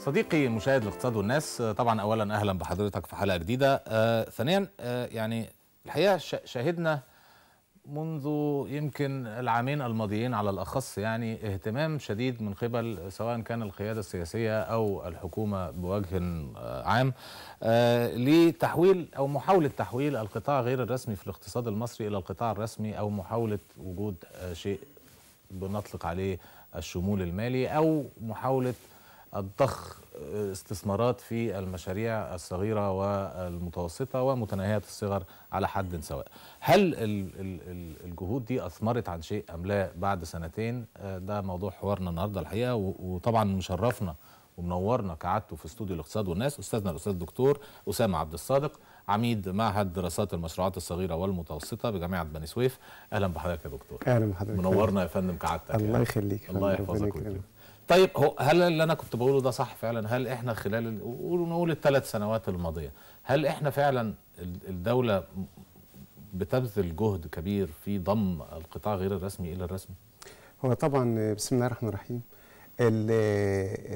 صديقي مشاهد الاقتصاد والناس طبعا اولا اهلا بحضرتك في حلقه جديده آه ثانيا آه يعني الحقيقه شاهدنا منذ يمكن العامين الماضيين على الاخص يعني اهتمام شديد من قبل سواء كان القياده السياسيه او الحكومه بوجه آه، عام آه، لتحويل او محاوله تحويل القطاع غير الرسمي في الاقتصاد المصري الى القطاع الرسمي او محاوله وجود آه، شيء بنطلق عليه الشمول المالي او محاوله الضخ آه، استثمارات في المشاريع الصغيرة والمتوسطة ومتناهية الصغر على حد سواء هل الجهود دي أثمرت عن شيء أم لا بعد سنتين آه، ده موضوع حوارنا النهاردة الحقيقة وطبعا مشرفنا ومنورنا كعادته في استوديو الاقتصاد والناس استاذنا الاستاذ الدكتور اسامه عبد الصادق عميد معهد دراسات المشروعات الصغيره والمتوسطه بجامعه بني سويف اهلا بحضرتك يا دكتور اهلا بحضرتك منورنا يا فندم كعادتك الله يخليك الله يحفظك طيب هو هل اللي انا كنت بقوله ده صح فعلا هل احنا خلال نقول الثلاث سنوات الماضيه هل احنا فعلا الدوله بتبذل جهد كبير في ضم القطاع غير الرسمي الى الرسمي هو طبعا بسم الله الرحمن الرحيم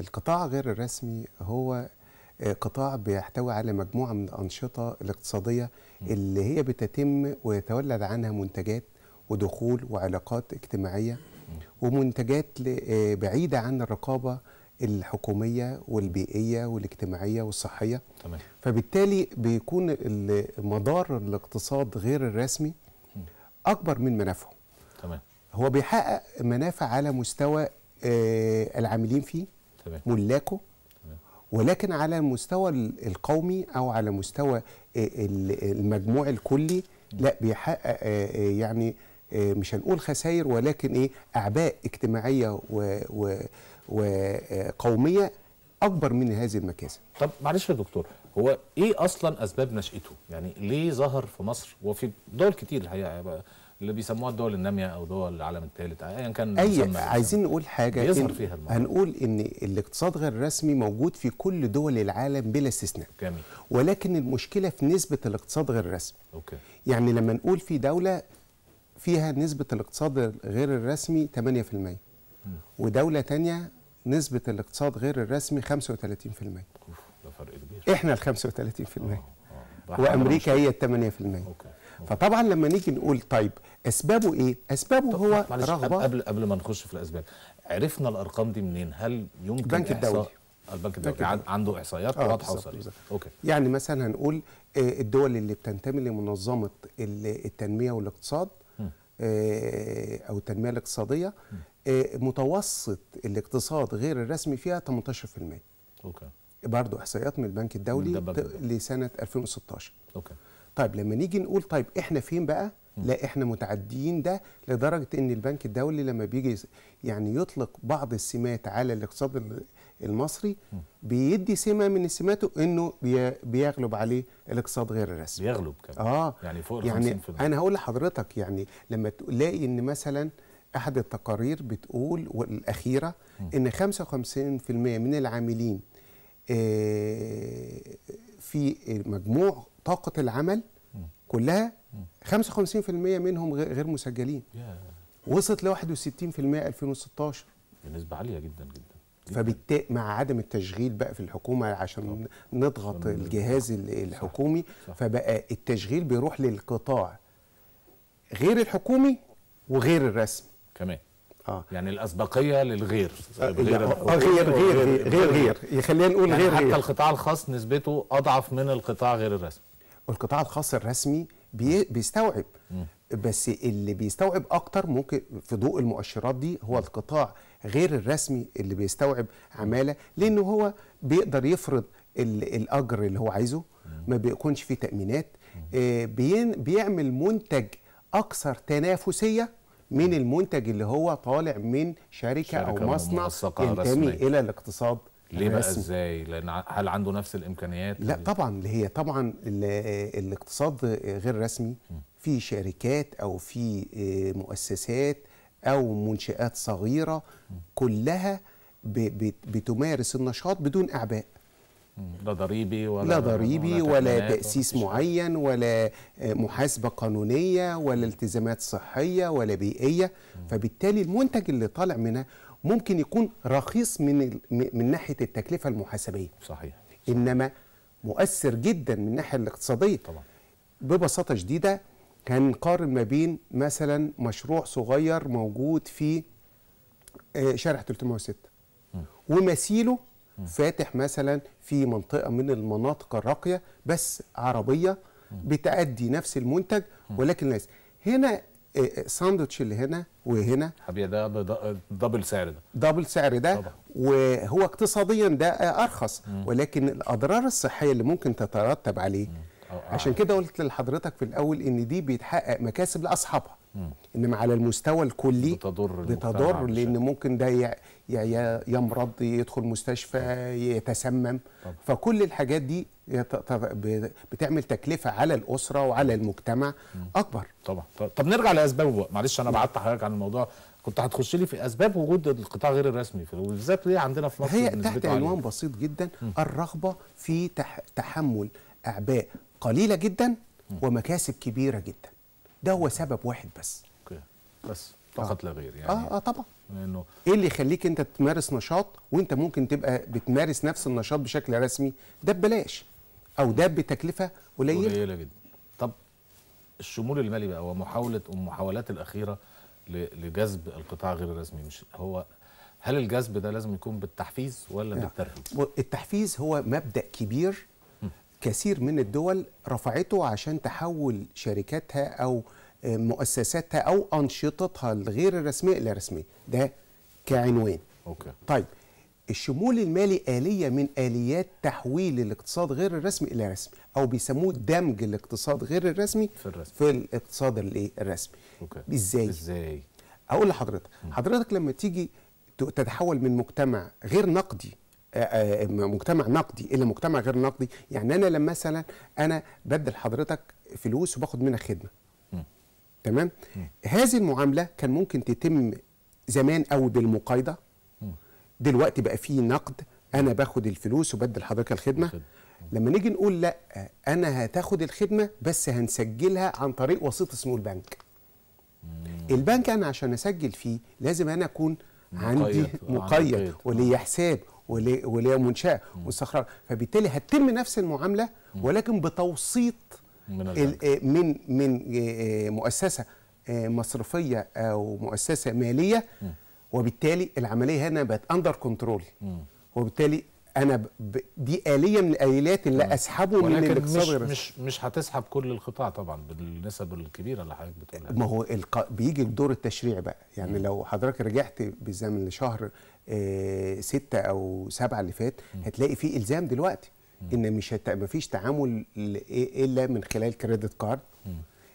القطاع غير الرسمي هو قطاع بيحتوي على مجموعه من الانشطه الاقتصاديه اللي هي بتتم ويتولد عنها منتجات ودخول وعلاقات اجتماعيه ومنتجات آه، بعيده عن الرقابه الحكوميه والبيئيه والاجتماعيه والصحيه تمام. فبالتالي بيكون مدار الاقتصاد غير الرسمي اكبر من منافعه تمام هو بيحقق منافع على مستوى آه، العاملين فيه ملاكه ولكن على المستوى القومي او على مستوى آه، المجموع الكلي لا بيحقق يعني آه، مش هنقول خسائر ولكن ايه اعباء اجتماعيه وقوميه آه، اكبر من هذه المكاسب. طب معلش يا دكتور هو ايه اصلا اسباب نشاته؟ يعني ليه ظهر في مصر وفي دول كتير الحقيقه يعني اللي بيسموها الدول الناميه او دول العالم الثالث ايا كان اي إيه. عايزين نقول حاجه إن فيها الموضوع. هنقول ان الاقتصاد غير الرسمي موجود في كل دول العالم بلا استثناء جميل ولكن المشكله في نسبه الاقتصاد غير الرسمي اوكي يعني لما نقول في دوله فيها نسبة الاقتصاد غير الرسمي 8% ودولة تانية نسبة الاقتصاد غير الرسمي 35% ده فرق كبير احنا ال 35% آه، آه، وامريكا هي ال 8% أوكي. فطبعا لما نيجي نقول طيب اسبابه ايه؟ اسبابه هو رغبه قبل قبل ما نخش في الاسباب عرفنا الارقام دي منين؟ هل يمكن البنك الدولي آه، البنك الدولي عن عنده احصائيات واضحه وصريحه اوكي يعني مثلا هنقول الدول اللي بتنتمي لمنظمه التنميه والاقتصاد آه، او التنميه الاقتصاديه آه، متوسط الاقتصاد غير الرسمي فيها 18% اوكي برضه احصائيات من البنك الدولي لسنه 2016 اوكي طيب لما نيجي نقول طيب احنا فين بقى لا احنا متعدين ده لدرجه ان البنك الدولي لما بيجي يعني يطلق بعض السمات على الاقتصاد المصري بيدي سمه من سماته انه بيغلب عليه الاقتصاد غير الرسمي بيغلب كمان اه يعني فوق يعني 50% انا هقول لحضرتك يعني لما تلاقي ان مثلا احد التقارير بتقول والاخيره ان 55% من العاملين آه، في مجموع طاقه العمل كلها 55% منهم غير مسجلين وصلت ل 61% 2016 بنسبه عاليه جدا جدا فبالتالي مع عدم التشغيل بقى في الحكومه عشان طب. نضغط طب. الجهاز الحكومي صح. صح. فبقى التشغيل بيروح للقطاع غير الحكومي وغير الرسمي كمان آه. يعني الاسبقيه للغير آه غير آه غير غير غير, غير, غير, غير. يخلينا نقول يعني غير حتى غير. القطاع الخاص نسبته اضعف من القطاع غير الرسمي والقطاع الخاص الرسمي بي بيستوعب بس اللي بيستوعب اكتر ممكن في ضوء المؤشرات دي هو القطاع غير الرسمي اللي بيستوعب عماله لانه هو بيقدر يفرض الاجر اللي هو عايزه ما بيكونش فيه تامينات آه، بيعمل منتج اكثر تنافسيه من المنتج اللي هو طالع من شركه, شركة او مصنع ينتمي الى الاقتصاد ليه بقى ازاي؟ لان هل عنده نفس الامكانيات؟ لا طبعا هي طبعا الاقتصاد غير رسمي في شركات او في آه، مؤسسات او منشات صغيره كلها بتمارس النشاط بدون اعباء لا ضريبي ولا لا ضريبي ولا, ولا تأسيس معين ولا آه، محاسبة قانونية ولا التزامات صحية ولا بيئية فبالتالي المنتج اللي طالع منها ممكن يكون رخيص من ال... من ناحيه التكلفه المحاسبيه صحيح انما مؤثر جدا من الناحيه الاقتصاديه طبعا ببساطه شديده كان قارن ما بين مثلا مشروع صغير موجود في آه، شارع 306 ومثيله فاتح مثلا في منطقه من المناطق الراقيه بس عربيه بتأدي نفس المنتج ولكن ليس هنا إيه، إيه، ساندوتش اللي هنا وهنا حبيبي ده دبل سعر ده دبل سعر ده طبعا. وهو اقتصاديا ده ارخص مم. ولكن الاضرار الصحيه اللي ممكن تترتب عليه مم. عشان كده قلت لحضرتك في الاول ان دي بيتحقق مكاسب لاصحابها انما على المستوى الكلي بتضر بتضر لان ممكن ده يمرض يدخل مستشفى يتسمم فكل الحاجات دي بتعمل تكلفه على الاسره وعلى المجتمع اكبر طبعا طب نرجع لاسبابه بقى معلش انا بعدت حضرتك عن الموضوع كنت هتخش لي في اسباب وجود القطاع غير الرسمي وبالذات ليه عندنا في مصر هي تحت عنوان بسيط جدا الرغبه في تحمل اعباء قليله جدا ومكاسب كبيره جدا ده هو سبب واحد بس اوكي بس فقط آه. لا غير يعني اه اه طبعا لانه ايه اللي يخليك انت تمارس نشاط وانت ممكن تبقى بتمارس نفس النشاط بشكل رسمي ده ببلاش او ده بتكلفه قليله قليله جدا طب الشمول المالي بقى ومحاوله المحاولات الاخيره لجذب القطاع غير الرسمي مش هو هل الجذب ده لازم يكون بالتحفيز ولا نعم. بالترهيب؟ التحفيز هو مبدا كبير كثير من الدول رفعته عشان تحول شركاتها او آه، مؤسساتها او انشطتها الغير الرسميه الى رسميه ده كعنوان اوكي طيب الشمول المالي آلية من آليات تحويل الاقتصاد غير الرسمي إلى رسمي أو بيسموه دمج الاقتصاد غير الرسمي في, الرسمي. في الاقتصاد إيه، الرسمي أوكي. إزاي؟ إزاي؟ أقول لحضرتك حضرتك لما تيجي تتحول من مجتمع غير نقدي آه، آه، مجتمع نقدي الى إيه مجتمع غير نقدي يعني انا لما مثلا انا بدل حضرتك فلوس وباخد منك خدمه م. تمام م. هذه المعامله كان ممكن تتم زمان قوي بالمقايضه دلوقتي بقى فيه نقد انا باخد الفلوس وبدل حضرتك الخدمه م. لما نيجي نقول لا انا هتاخد الخدمه بس هنسجلها عن طريق وسيط اسمه البنك البنك انا عشان اسجل فيه لازم انا اكون آه، عندي مقيد ولي حساب وليا منشاه مستخرجه فبالتالي هتتم نفس المعامله ولكن بتوسيط من آه، من, من آه، آه، مؤسسه مصرفيه او مؤسسه ماليه وبالتالي العمليه هنا بقت اندر كنترول وبالتالي انا ب... دي اليه من الاليات اللي مم. اسحبه من الاقتصاد مش, مش مش هتسحب كل القطاع طبعا بالنسب الكبيره اللي حضرتك بتقولها ما هو الق... بيجي دور التشريع بقى يعني مم. لو حضرتك رجعت بالزمن لشهر آه، ستة أو سبعة اللي فات هتلاقي في إلزام دلوقتي إن مش هت... مفيش تعامل إلا من خلال كريدت كارد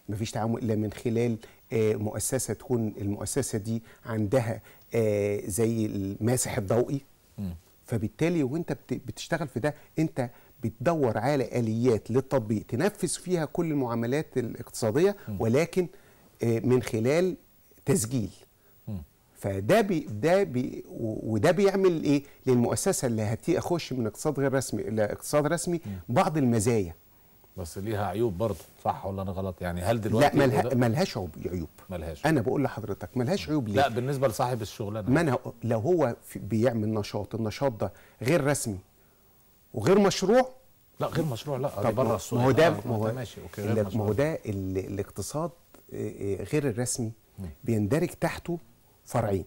مفيش تعامل إلا من خلال آه، مؤسسة تكون المؤسسة دي عندها آه، زي الماسح الضوئي فبالتالي وانت بتشتغل في ده انت بتدور على اليات للتطبيق تنفذ فيها كل المعاملات الاقتصاديه ولكن من خلال تسجيل فده بي ده بي وده بيعمل ايه للمؤسسه اللي هتي اخش من اقتصاد غير رسمي الى اقتصاد رسمي بعض المزايا بس ليها عيوب برضه صح ولا انا غلط يعني هل دلوقتي لا ملها ملهاش عيوب عيوب ملهاش انا بقول لحضرتك ملهاش عيوب ليه لا بالنسبه لصاحب الشغلانه ما انا لو هو بيعمل نشاط النشاط ده غير رسمي وغير مشروع لا غير مشروع لا طب بره السوق آه، ما هو ده ماشي اوكي ما هو ده الاقتصاد آه، آه، غير الرسمي بيندرج تحته فرعين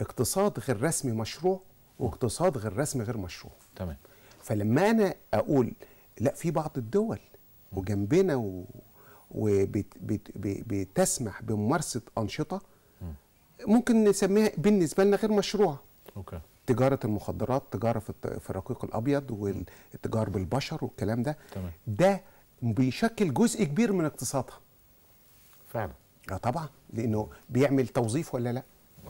اقتصاد غير رسمي مشروع واقتصاد غير رسمي غير مشروع تمام فلما انا اقول لا في بعض الدول وجنبنا و... وبتسمح بممارسه انشطه ممكن نسميها بالنسبه لنا غير مشروعه اوكي تجاره المخدرات تجاره في الرقيق الابيض والتجاره بالبشر والكلام ده تمام. ده بيشكل جزء كبير من اقتصادها فعلا اه طبعا لانه بيعمل توظيف ولا لا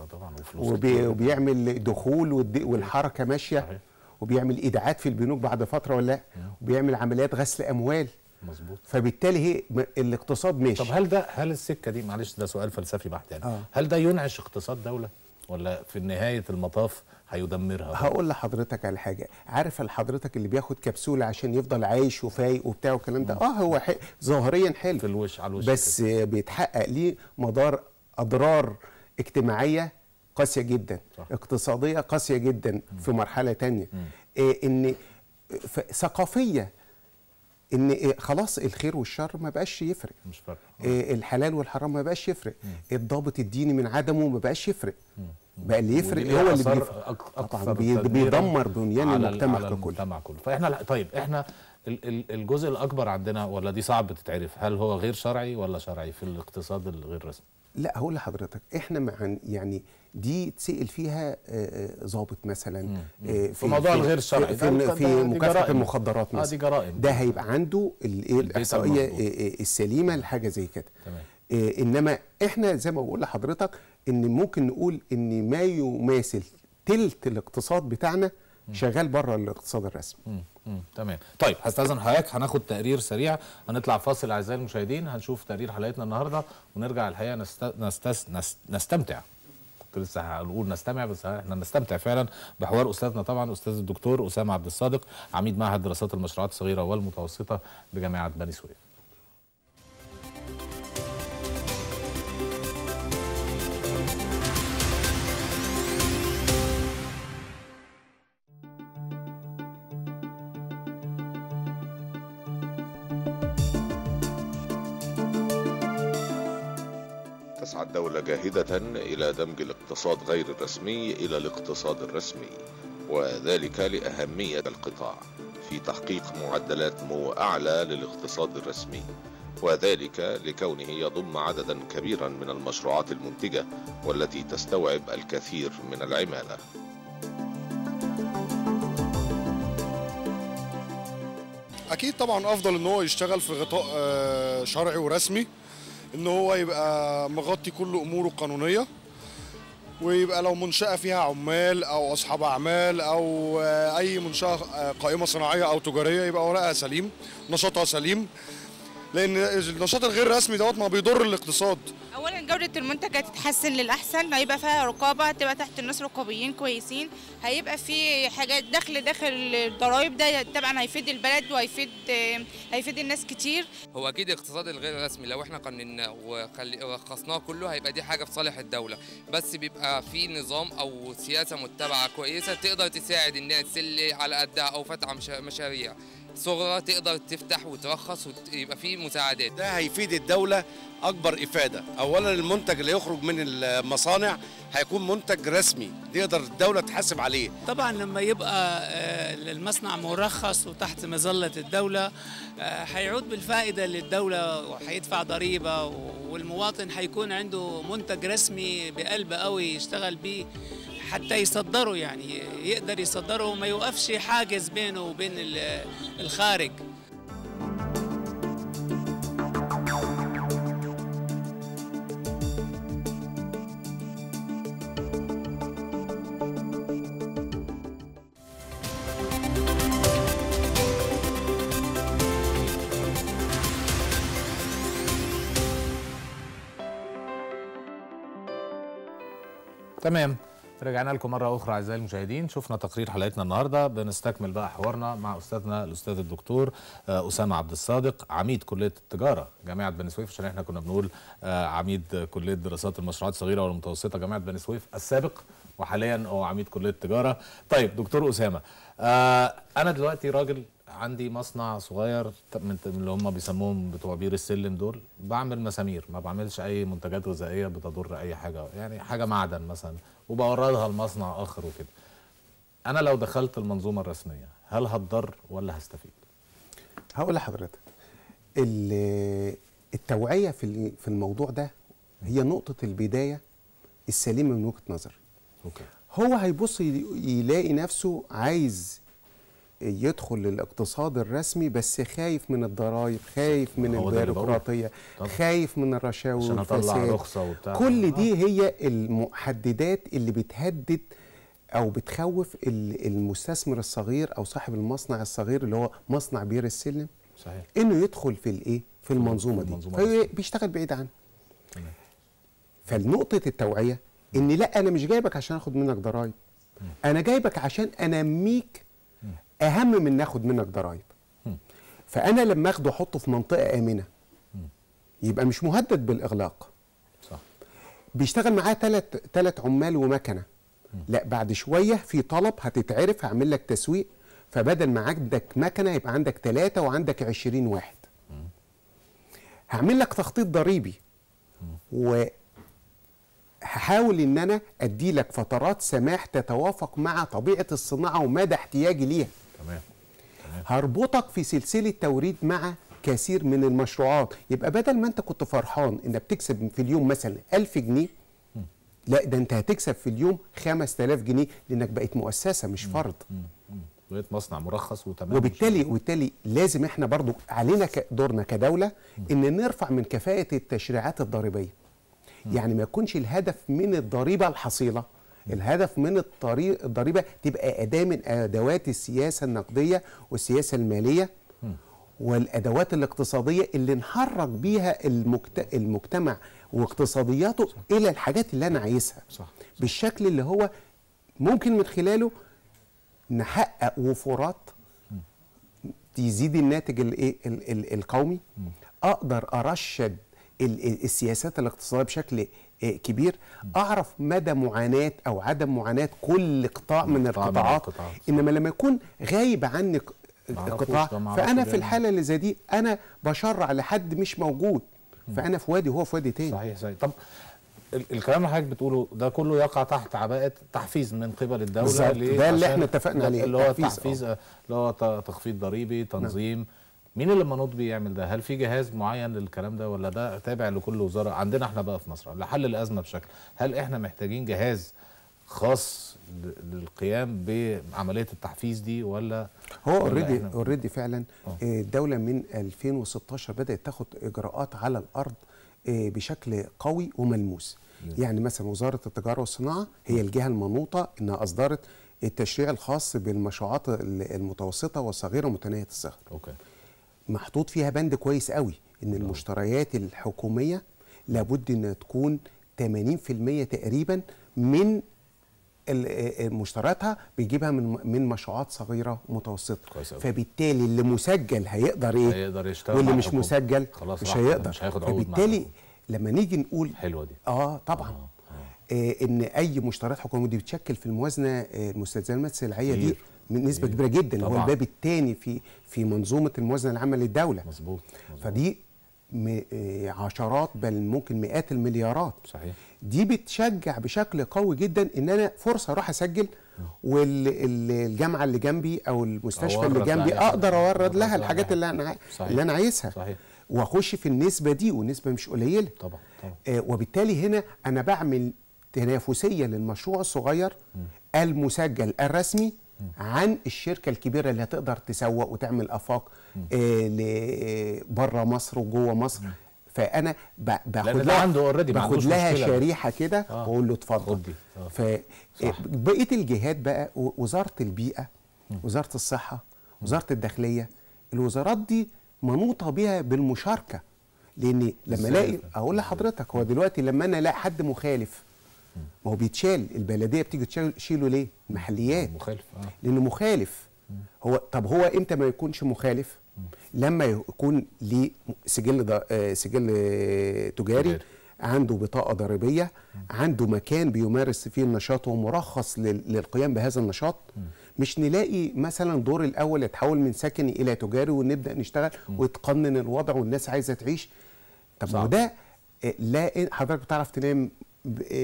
طبعا وبيعمل دخول والحركه ماشيه صحيح. وبيعمل ايداعات في البنوك بعد فتره ولا لا وبيعمل عمليات غسل اموال مظبوط فبالتالي هي الاقتصاد ماشي طب هل ده هل السكه دي معلش ده سؤال فلسفي بحت يعني آه. هل ده ينعش اقتصاد دوله ولا في نهايه المطاف هيدمرها هقول لحضرتك على حاجه عارف حضرتك اللي بياخد كبسوله عشان يفضل عايش وفايق وبتاع والكلام ده اه هو ظاهريا حلو في الوش على الوش بس كده. بيتحقق ليه مدار اضرار اجتماعيه قاسيه جدا صح. اقتصاديه قاسيه جدا م. في مرحله تانية إيه ان ثقافيه ان إيه خلاص الخير والشر ما بقاش يفرق مش فارق إيه الحلال والحرام ما بقاش يفرق م. الضابط الديني من عدمه ما بقاش يفرق م. بقى اللي يفرق هو اللي بيفرق طبعا بيدمر بنيان المجتمع ككل المجتمع كله فاحنا طيب احنا طيب، الجزء الاكبر عندنا ولا دي صعب تتعرف هل هو غير شرعي ولا شرعي في الاقتصاد الغير رسمي لا هقول لحضرتك احنا مع يعني دي تسال فيها ظابط مثلا في, في موضوع غير شرعي في, في, مكافحه المخدرات مثلا آه دي جرائم ده هيبقى عنده الاحصائيه السليمه لحاجه زي كده تمام انما احنا زي ما بقول لحضرتك ان ممكن نقول ان ما يماثل ثلث الاقتصاد بتاعنا شغال بره الاقتصاد الرسمي تمام طيب هستاذن حضرتك هناخد تقرير سريع هنطلع فاصل اعزائي المشاهدين هنشوف تقرير حلقتنا النهارده ونرجع الحقيقه نست... نست... نست... نستمتع كنت لسه هنقول نستمع بس احنا نستمتع فعلا بحوار استاذنا طبعا استاذ الدكتور اسامه عبد الصادق عميد معهد دراسات المشروعات الصغيره والمتوسطه بجامعه بني سويف الدولة جاهدة إلى دمج الاقتصاد غير الرسمي إلى الاقتصاد الرسمي وذلك لأهمية القطاع في تحقيق معدلات نمو أعلى للاقتصاد الرسمي وذلك لكونه يضم عددا كبيرا من المشروعات المنتجة والتي تستوعب الكثير من العمالة أكيد طبعا أفضل أنه يشتغل في غطاء آه، شرعي ورسمي ان هو يبقى مغطي كل اموره القانونيه ويبقى لو منشأة فيها عمال أو أصحاب أعمال أو أي منشأة قائمة صناعية أو تجارية يبقى ورقها سليم نشاطها سليم لان النشاط الغير رسمي دوت ما بيضر الاقتصاد اولا جوده المنتج هتتحسن للاحسن هيبقى فيها رقابه هتبقى تحت الناس رقابيين كويسين هيبقى في حاجات دخل داخل الضرايب ده طبعا هيفيد البلد وهيفيد هيفيد الناس كتير هو اكيد الاقتصاد الغير رسمي لو احنا قنناه ورخصناه كله هيبقى دي حاجه في صالح الدوله بس بيبقى في نظام او سياسه متبعه كويسه تقدر تساعد الناس اللي على قدها او فاتحه مشاريع صغرى تقدر تفتح وترخص ويبقى في مساعدات ده هيفيد الدولة أكبر إفادة أولا المنتج اللي يخرج من المصانع هيكون منتج رسمي تقدر الدولة تحاسب عليه طبعا لما يبقى آه، المصنع مرخص وتحت مظلة الدولة آه، هيعود بالفائدة للدولة وهيدفع ضريبة والمواطن هيكون عنده منتج رسمي بقلب قوي يشتغل بيه حتى يصدروا يعني يقدر يصدروا وما يوقفش حاجز بينه وبين الخارج تمام رجعنا لكم مرة أخرى أعزائي المشاهدين شفنا تقرير حلقتنا النهاردة بنستكمل بقى حوارنا مع أستاذنا الأستاذ الدكتور آه، أسامة عبد الصادق عميد كلية التجارة جامعة بني سويف عشان احنا كنا بنقول آه، عميد كلية دراسات المشروعات الصغيرة والمتوسطة جامعة بني سويف السابق وحاليا هو عميد كلية التجارة طيب دكتور أسامة آه، أنا دلوقتي راجل عندي مصنع صغير من اللي هم بيسموهم بتوع بير السلم دول بعمل مسامير ما بعملش اي منتجات غذائيه بتضر اي حاجه يعني حاجه معدن مثلا وبوردها لمصنع اخر وكده انا لو دخلت المنظومه الرسميه هل هتضر ولا هستفيد هقول لحضرتك التوعيه في في الموضوع ده هي نقطه البدايه السليمه من وجهه نظري اوكي هو هيبص يلاقي نفسه عايز يدخل الاقتصاد الرسمي بس خايف من الضرائب خايف من البيروقراطيه خايف من الرشاوي والفساد كل دي هي المحددات اللي بتهدد او بتخوف المستثمر الصغير او صاحب المصنع الصغير اللي هو مصنع بير السلم صحيح انه يدخل في الايه في المنظومه دي بيشتغل بعيد عنه فالنقطه التوعيه ان لا انا مش جايبك عشان اخد منك ضرائب انا جايبك عشان انميك اهم من ناخد منك ضرائب فانا لما اخده احطه في منطقه امنه يبقى مش مهدد بالاغلاق صح بيشتغل معاه ثلاث ثلاث عمال ومكنه لا بعد شويه في طلب هتتعرف هعمل لك تسويق فبدل ما عندك مكنه يبقى عندك ثلاثه وعندك 20 واحد هعمل لك تخطيط ضريبي وهحاول ان انا ادي لك فترات سماح تتوافق مع طبيعه الصناعه ومدى احتياجي ليها تمام هربطك في سلسله توريد مع كثير من المشروعات يبقى بدل ما انت كنت فرحان انك بتكسب في اليوم مثلا 1000 جنيه لا ده انت هتكسب في اليوم 5000 جنيه لانك بقيت مؤسسه مش فرد بقيت مصنع مرخص وتمام وبالتالي وبالتالي لازم احنا برضو علينا دورنا كدوله ان نرفع من كفاءه التشريعات الضريبيه يعني ما يكونش الهدف من الضريبه الحصيله الهدف من الطريق الضريبه تبقى اداه من ادوات السياسه النقديه والسياسه الماليه والادوات الاقتصاديه اللي نحرك بيها المجت... المجتمع واقتصادياته صح. الى الحاجات اللي انا عايزها صح. صح. بالشكل اللي هو ممكن من خلاله نحقق وفرات تزيد الناتج الايه القومي اقدر ارشد السياسات الاقتصاديه بشكل إيه، كبير اعرف مدى معاناه او عدم معاناه كل قطاع من القطاعات انما لما يكون غايب عني قطاع فانا في الحاله يعني. اللي زي دي انا بشرع لحد مش موجود فانا في وادي وهو في وادي تاني صحيح صحيح طب الكلام اللي حضرتك بتقوله ده كله يقع تحت عباءه تحفيز من قبل الدوله ده اللي احنا اتفقنا عليه اللي هو تحفيز اللي هو تخفيض ضريبي نعم. تنظيم نعم. مين اللي المنوط بيعمل ده هل في جهاز معين للكلام ده ولا ده تابع لكل وزاره عندنا احنا بقى في مصر لحل الازمه بشكل هل احنا محتاجين جهاز خاص للقيام بعمليه التحفيز دي ولا هو اوريدي اوريدي فعلا الدوله آه. آه، من 2016 بدات تاخد اجراءات على الارض آه، بشكل قوي وملموس يعني مثلا وزاره التجاره والصناعه هي الجهه المنوطه انها اصدرت التشريع الخاص بالمشروعات المتوسطه والصغيره ومتناهيه الصغر اوكي محطوط فيها بند كويس قوي ان آه. المشتريات الحكوميه لابد انها تكون 80% تقريبا من آه، آه، مشترياتها بيجيبها من من مشروعات صغيره ومتوسطه فبالتالي اللي مسجل هيقدر ايه هيقدر يشتغل واللي مش حكومة. مسجل خلاص مش هيقدر مش هياخد فبالتالي لما نيجي نقول حلوه دي اه طبعا آه. آه. ان اي مشتريات حكوميه دي بتشكل في الموازنه المستلزمات السلعيه دي من نسبه إيه، كبيره جدا طبعا. هو الباب الثاني في في منظومه الموازنه العامه للدوله مظبوط فدي آه، عشرات بل ممكن مئات المليارات صحيح دي بتشجع بشكل قوي جدا ان انا فرصه اروح اسجل والجامعه اللي جنبي او المستشفى اللي جنبي اقدر اورد لها الحاجات اللي انا صحيح. اللي انا عايزها صحيح واخش في النسبه دي والنسبه مش قليله طبعا طبعا آه وبالتالي هنا انا بعمل تنافسيه للمشروع الصغير م. المسجل الرسمي عن الشركه الكبيره اللي هتقدر تسوق وتعمل افاق آه، لبره مصر وجوه مصر فانا باخد لها عنده اوريدي باخد لها شريحه كده آه. واقول له اتفضل آه. فبقيه الجهات بقى وزاره البيئه وزاره الصحه وزاره الداخليه الوزارات دي منوطه بيها بالمشاركه لان لما الاقي اقول لحضرتك هو دلوقتي لما انا الاقي حد مخالف ما هو بيتشال البلديه بتيجي تشيله ليه؟ المحليات مخالف آه. لانه مخالف هو طب هو امتى ما يكونش مخالف؟ لما يكون ليه سجل ده آه، سجل تجاري عنده بطاقه ضريبيه عنده مكان بيمارس فيه النشاط ومرخص للقيام بهذا النشاط مش نلاقي مثلا دور الاول يتحول من سكني الى تجاري ونبدا نشتغل ويتقنن الوضع والناس عايزه تعيش طب وده آه، لا حضرتك بتعرف تنام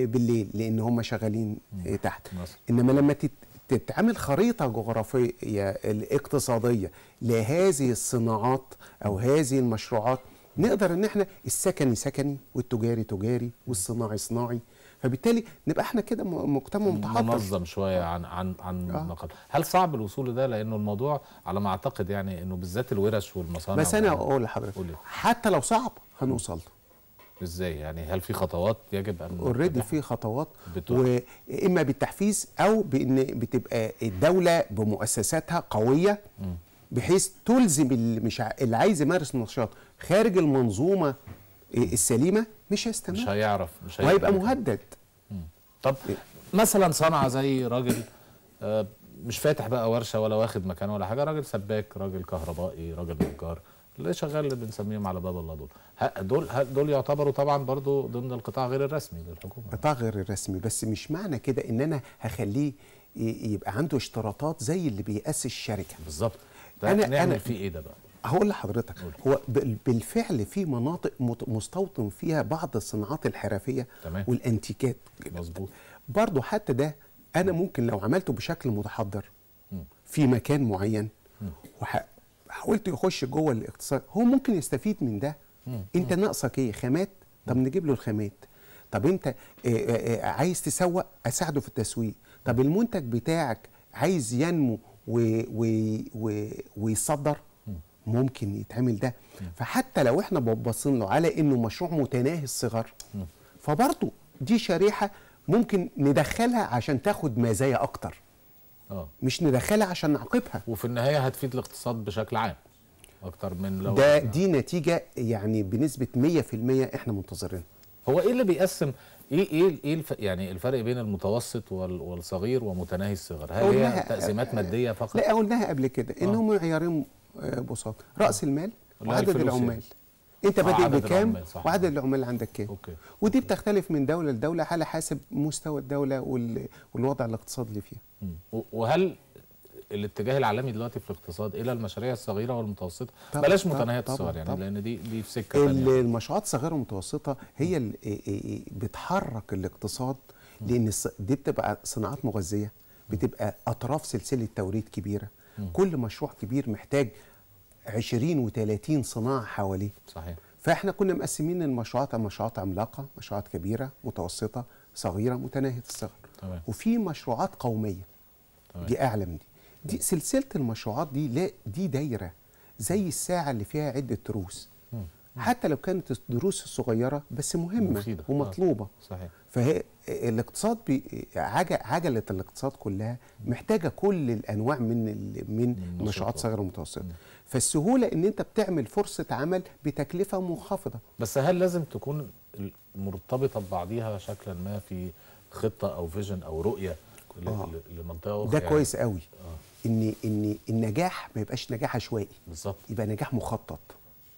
بالليل لان هم شغالين تحت انما لما تتعمل خريطه جغرافيه الاقتصاديه لهذه الصناعات او هذه المشروعات نقدر ان احنا السكني سكني والتجاري تجاري والصناعي صناعي فبالتالي نبقى احنا كده مجتمع متحضر منظم شويه آه. عن عن عن آه. ما هل صعب الوصول لده لانه الموضوع على ما اعتقد يعني انه بالذات الورش والمصانع بس انا اقول لحضرتك حتى لو صعب هنوصل له ازاي يعني هل في خطوات يجب ان اوريدي في خطوات واما بالتحفيز او بان بتبقى الدوله بمؤسساتها قويه بحيث تلزم اللي مش اللي عايز يمارس النشاط خارج المنظومه آه، السليمه مش هيستمر مش هيعرف مش هيعرف وهيبقى مهدد طب إيه؟ مثلا صنعه زي راجل آه، مش فاتح بقى ورشه ولا واخد مكان ولا حاجه راجل سباك راجل كهربائي راجل نجار اللي شغال اللي بنسميهم على باب الله دول دول دول يعتبروا طبعا برضو ضمن القطاع غير الرسمي للحكومه قطاع غير الرسمي بس مش معنى كده ان انا هخليه يبقى عنده اشتراطات زي اللي بيأسس الشركه بالظبط انا نعمل أنا فيه ايه ده بقى هقول لحضرتك هو بالفعل في مناطق مستوطن فيها بعض الصناعات الحرفيه تمام. والانتيكات مظبوط برضه حتى ده انا ممكن لو عملته بشكل متحضر في مكان معين حاولت يخش جوه الاقتصاد هو ممكن يستفيد من ده انت ناقصك ايه خامات طب نجيب له الخامات طب انت آه، آه، آه، عايز تسوق اساعده في التسويق طب المنتج بتاعك عايز ينمو ويصدر ممكن يتعمل ده فحتى لو احنا بصين له على انه مشروع متناهي الصغر فبرضه دي شريحه ممكن ندخلها عشان تاخد مزايا اكتر أوه. مش ندخلها عشان نعاقبها وفي النهايه هتفيد الاقتصاد بشكل عام اكتر من لو ده دي نتيجه يعني بنسبه 100% احنا منتظرينها هو ايه اللي بيقسم ايه ايه ايه الف... يعني الفرق بين المتوسط وال... والصغير ومتناهي الصغر هل هي تقسيمات ماديه فقط لا قلناها قبل كده انهم آه. معيارين آه، بساط راس المال وعدد يعني. العمال انت بادئ بكام وعدد العمال اللي عندك كام أوكي. ودي بتختلف من دوله لدوله على حسب مستوى الدوله والوضع الاقتصادي اللي فيها وهل الاتجاه العالمي دلوقتي في الاقتصاد الى المشاريع الصغيره والمتوسطه طبعًا بلاش متناهيه الصغر يعني طبعًا لان دي دي في سكه ثانيه المشروعات الصغيره والمتوسطه هي اللي إيه، إيه، إيه، بتحرك الاقتصاد لان دي بتبقى صناعات مغذيه بتبقى اطراف سلسله توريد كبيره كل مشروع كبير محتاج 20 و30 صناعه حواليه صحيح فاحنا كنا مقسمين المشروعات مشروعات عملاقه مشروعات كبيره متوسطه صغيره متناهيه الصغر طبعا. وفي مشروعات قوميه طبعا. دي اعلى من دي دي سلسله المشروعات دي لا دي دايره زي الساعه اللي فيها عده دروس حتى لو كانت الدروس الصغيره بس مهمه مفيدة. آه. ومطلوبه صحيح فهي الاقتصاد بي عجله الاقتصاد كلها محتاجه كل الانواع من من مشروعات صغيره ومتوسطه فالسهوله ان انت بتعمل فرصه عمل بتكلفه منخفضه بس هل لازم تكون مرتبطه ببعضيها شكلا ما في خطه او فيجن او رؤيه آه. لمنطقه اخرى ده يعني. كويس قوي آه. ان ان النجاح ما يبقاش نجاح عشوائي بالظبط يبقى نجاح مخطط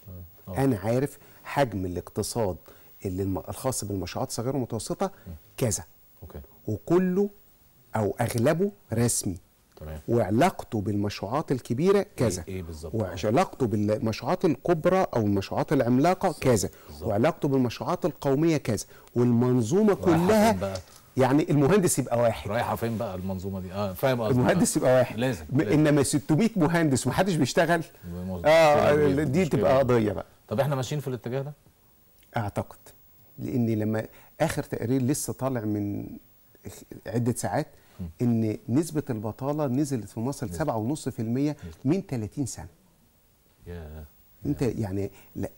آه. آه. انا عارف حجم الاقتصاد اللي الخاص بالمشروعات الصغيره والمتوسطه كذا اوكي وكله او اغلبه رسمي تمام وعلاقته بالمشروعات الكبيره كذا ايه, إيه بالظبط وعلاقته بالمشروعات الكبرى او المشروعات العملاقه كذا وعلاقته بالمشروعات القوميه كذا والمنظومه كلها يعني المهندس يبقى واحد رايحه فين بقى المنظومه دي اه فاهم قصدي المهندس يبقى واحد لازم, لازم. انما 600 مهندس ومحدش بيشتغل اه دي تبقى قضيه بقى طب احنا ماشيين في الاتجاه ده اعتقد لان لما اخر تقرير لسه طالع من عده ساعات ان نسبه البطاله نزلت في مصر 7.5% من 30 سنه انت يعني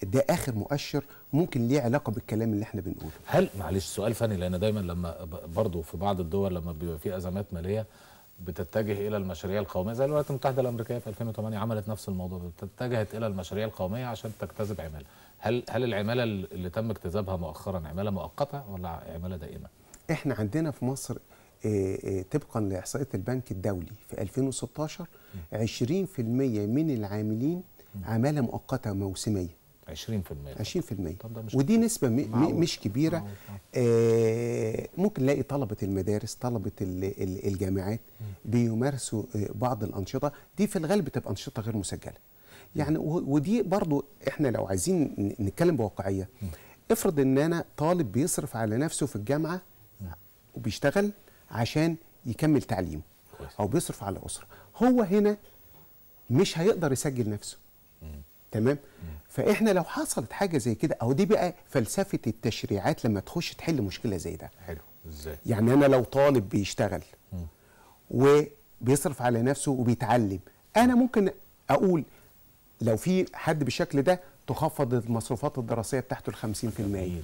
ده اخر مؤشر ممكن ليه علاقه بالكلام اللي احنا بنقوله هل معلش سؤال فني لان دايما لما برضه في بعض الدول لما بيبقى في ازمات ماليه بتتجه الى المشاريع القوميه زي الولايات المتحده الامريكيه في 2008 عملت نفس الموضوع بتتجهت الى المشاريع القوميه عشان تجتذب عماله هل هل العماله اللي تم اجتذابها مؤخرا عماله مؤقته ولا عماله دائمه احنا عندنا في مصر آه، آه، طبقا لاحصائيه البنك الدولي في 2016 20% من العاملين عماله مؤقته موسميه 20% 20% ودي نسبة مش كبيرة آه. آه ممكن نلاقي طلبة المدارس طلبة الجامعات بيمارسوا بعض الأنشطة دي في الغالب بتبقى أنشطة غير مسجلة يعني ودي برضو احنا لو عايزين نتكلم بواقعية افرض ان انا طالب بيصرف على نفسه في الجامعة وبيشتغل عشان يكمل تعليمه او بيصرف على اسره هو هنا مش هيقدر يسجل نفسه تمام فاحنا لو حصلت حاجه زي كده او دي بقى فلسفه التشريعات لما تخش تحل مشكله زي ده حلو ازاي يعني انا لو طالب بيشتغل وبيصرف على نفسه وبيتعلم انا ممكن اقول لو في حد بالشكل ده تخفض المصروفات الدراسيه بتاعته ل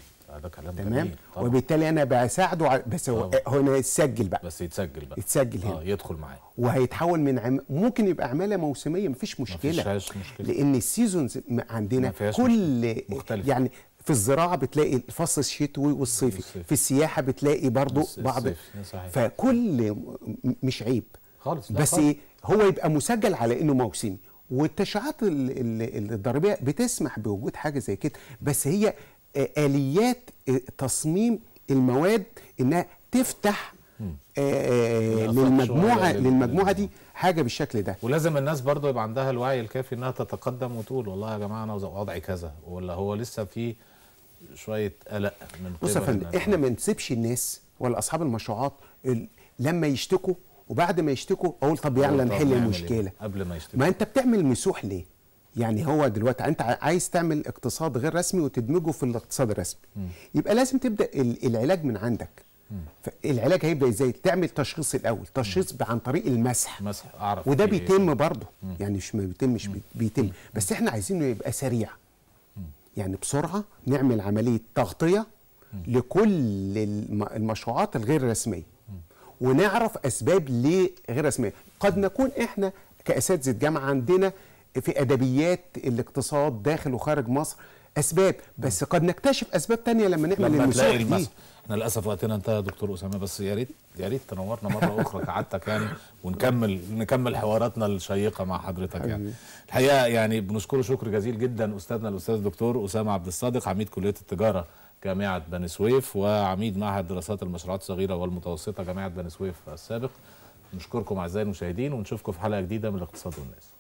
50% ده كلام تمام جميل. وبالتالي انا بساعده بس هو هنا يتسجل بقى بس يتسجل بقى يتسجل هنا آه يدخل معايا وهيتحول من عم... ممكن يبقى عماله موسميه مفيش مشكله مفيش مشكله لان السيزونز عندنا كل مختلف. يعني في الزراعه بتلاقي الفصل الشتوي والصيفي الصيف. في السياحه بتلاقي برضو الصيف. بعض فكل مش عيب خالص بس خالص. هو يبقى مسجل على انه موسمي والتشريعات الضريبيه بتسمح بوجود حاجه زي كده بس هي اليات تصميم المواد انها تفتح آه، آه، للمجموعه للمجموعه دي حاجه بالشكل ده ولازم الناس برضو يبقى عندها الوعي الكافي انها تتقدم وتقول والله يا جماعه انا وضعي كذا ولا هو لسه في شويه قلق من بص يا فندم احنا ما نسيبش الناس ولا اصحاب المشروعات لما يشتكوا وبعد ما يشتكوا اقول طب يلا نحل إيه؟ المشكله قبل ما يشتكوا ما انت بتعمل مسوح ليه؟ يعني هو دلوقتي يعني انت عايز تعمل اقتصاد غير رسمي وتدمجه في الاقتصاد الرسمي م. يبقى لازم تبدا العلاج من عندك العلاج هيبدا ازاي تعمل تشخيص الاول تشخيص عن طريق المسح مسح اعرف وده إيه. بيتم برضه يعني مش ما بيتمش بيتم بس احنا عايزينه يبقى سريع يعني بسرعه نعمل عمليه تغطيه لكل المشروعات الغير رسميه ونعرف اسباب ليه غير رسميه قد نكون احنا كاساتذه جامعه عندنا في ادبيات الاقتصاد داخل وخارج مصر اسباب بس قد نكتشف اسباب تانية لما نعمل النسوخ دي احنا للاسف وقتنا انتهى دكتور اسامه بس يا ريت يا ريت تنورنا مره اخرى كعادتك يعني ونكمل نكمل حواراتنا الشيقه مع حضرتك يعني الحقيقه يعني بنشكره شكر جزيل جدا استاذنا الاستاذ الدكتور اسامه عبد الصادق عميد كليه التجاره جامعه بني سويف وعميد معهد دراسات المشروعات الصغيره والمتوسطه جامعه بني سويف السابق نشكركم اعزائي المشاهدين ونشوفكم في حلقه جديده من الاقتصاد والناس